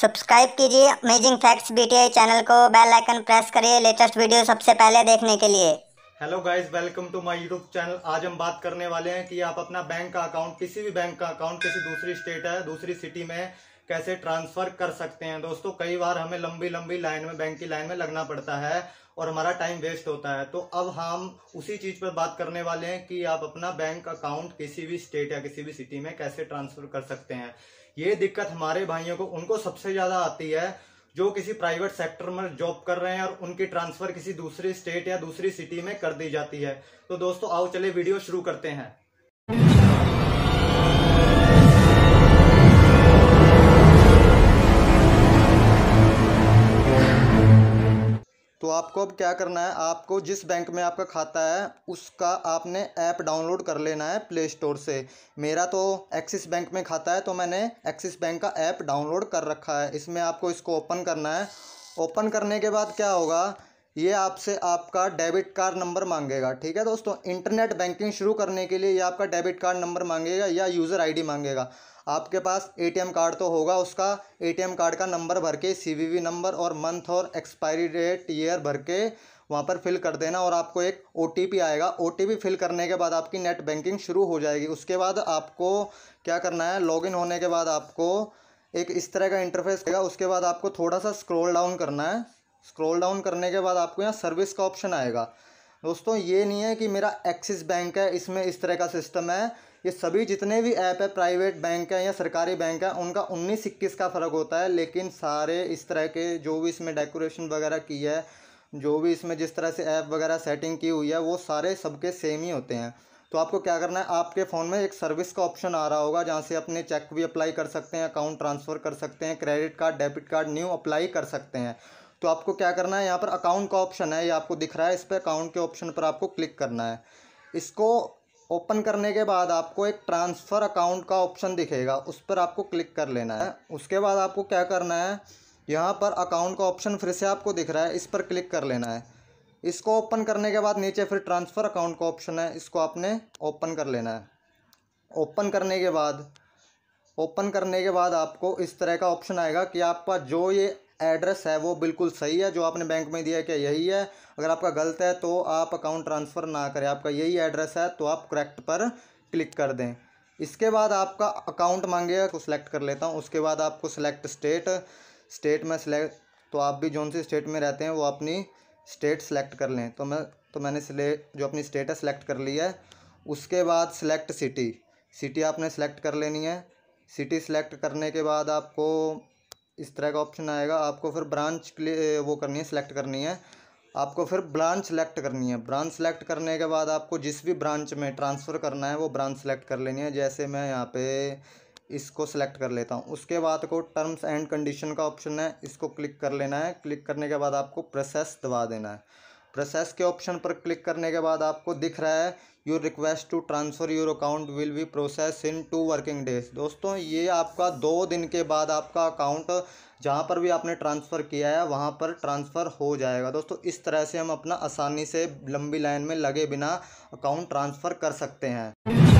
subscribe कीजिए amazing facts BTI channel को bell icon press करिए लेटेस्ट वीडियो सबसे पहले देखने के लिए hello guys welcome to my YouTube channel आज हम बात करने वाले हैं कि आप अपना बैंक का अकाउंट किसी भी बैंक का अकाउंट किसी दूसरी स्टेट है दूसरी सिटी में कैसे ट्रांसफर कर सकते हैं दोस्तों कई बार हमें लंबी लंबी लाइन में बैंक की लाइन में लगना पड़ता है और हमारा टाइम वेस्ट होता है तो अब हम उसी चीज पर बात करने वाले हैं कि आप अपना बैंक अकाउंट किसी भी स्टेट या किसी भी सिटी में कैसे ट्रांसफर कर सकते हैं ये दिक्कत हमारे भाइयों को उनको सबसे ज्यादा आती है जो किसी प्राइवेट सेक्टर में जॉब कर रहे हैं और उनकी ट्रांसफर किसी दूसरी स्टेट या दूसरी सिटी में कर दी जाती है तो दोस्तों आओ चले वीडियो शुरू करते हैं आपको अब क्या करना है आपको जिस बैंक में आपका खाता है उसका आपने ऐप डाउनलोड कर लेना है प्ले स्टोर से मेरा तो एक्सिस बैंक में खाता है तो मैंने एक्सिस बैंक का ऐप डाउनलोड कर रखा है इसमें आपको इसको ओपन करना है ओपन करने के बाद क्या होगा ये आपसे आपका डेबिट कार्ड नंबर मांगेगा ठीक है दोस्तों इंटरनेट बैंकिंग शुरू करने के लिए ये आपका डेबिट कार्ड नंबर मांगेगा या यूज़र आईडी मांगेगा आपके पास एटीएम कार्ड तो होगा उसका एटीएम कार्ड का नंबर भर के सीवीवी नंबर और मंथ और एक्सपायरी डेट ईयर भर के वहाँ पर फिल कर देना और आपको एक ओ आएगा ओ फिल करने के बाद आपकी नेट बैंकिंग शुरू हो जाएगी उसके बाद आपको क्या करना है लॉग होने के बाद आपको एक इस तरह का इंटरफेस होगा उसके बाद आपको थोड़ा सा स्क्रोल डाउन करना है स्क्रॉल डाउन करने के बाद आपको यहाँ सर्विस का ऑप्शन आएगा दोस्तों ये नहीं है कि मेरा एक्सिस बैंक है इसमें इस तरह का सिस्टम है ये सभी जितने भी ऐप है प्राइवेट बैंक है या सरकारी बैंक है उनका उन्नीस इक्कीस का फ़र्क होता है लेकिन सारे इस तरह के जो भी इसमें डेकोरेशन वगैरह की है जो भी इसमें जिस तरह से ऐप वगैरह सेटिंग की हुई है वो सारे सबके सेम ही होते हैं तो आपको क्या करना है आपके फ़ोन में एक सर्विस का ऑप्शन आ रहा होगा जहाँ से अपने चेक भी अप्लाई कर सकते हैं अकाउंट ट्रांसफ़र कर सकते हैं credit card debit card new apply कर सकते हैं तो आपको क्या करना है यहाँ पर अकाउंट का ऑप्शन है ये आपको दिख रहा है इस पर अकाउंट के ऑप्शन पर आपको क्लिक करना है इसको ओपन करने के बाद आपको एक ट्रांसफ़र अकाउंट का ऑप्शन दिखेगा उस पर आपको क्लिक कर लेना है उसके बाद आपको क्या करना है यहाँ पर अकाउंट का ऑप्शन फिर से आपको दिख रहा है इस पर क्लिक कर लेना है इसको ओपन करने के बाद नीचे फिर ट्रांसफ़र अकाउंट का ऑप्शन है इसको आपने ओपन कर लेना है ओपन करने के बाद ओपन करने के बाद आपको इस तरह का ऑप्शन आएगा कि आपका जो ये एड्रेस है वो बिल्कुल सही है जो आपने बैंक में दिया है क्या यही है अगर आपका गलत है तो आप अकाउंट ट्रांसफ़र ना करें आपका यही एड्रेस है तो आप करेक्ट पर क्लिक कर दें इसके बाद आपका अकाउंट मांगेगा को सिलेक्ट कर लेता हूँ उसके बाद आपको सिलेक्ट स्टेट स्टेट में सिलेक्ट तो आप भी जौन सी स्टेट में रहते हैं वो अपनी स्टेट सेलेक्ट कर लें तो मैं तो मैंने सिले जो अपनी स्टेट है सेलेक्ट कर ली है उसके बाद सिलेक्ट सिटी सिटी आपने सेलेक्ट कर लेनी है सिटी सेलेक्ट करने के बाद आपको इस तरह का ऑप्शन आएगा आपको फिर ब्रांच वो करनी है सेलेक्ट करनी है आपको फिर ब्रांच सेलेक्ट करनी है ब्रांच सेलेक्ट करने के बाद आपको जिस भी ब्रांच में ट्रांसफ़र करना है वो ब्रांच सेलेक्ट कर लेनी है जैसे मैं यहाँ पे इसको सेलेक्ट कर लेता हूँ उसके बाद को टर्म्स एंड कंडीशन का ऑप्शन है इसको क्लिक कर लेना है क्लिक करने के बाद आपको प्रोसेस दबा देना है प्रोसेस के ऑप्शन पर क्लिक करने के बाद आपको दिख रहा है your request to transfer your account will be process in two working days दोस्तों ये आपका दो दिन के बाद आपका अकाउंट जहाँ पर भी आपने ट्रांसफ़र किया है वहाँ पर ट्रांसफ़र हो जाएगा दोस्तों इस तरह से हम अपना आसानी से लंबी लाइन में लगे बिना अकाउंट ट्रांसफ़र कर सकते हैं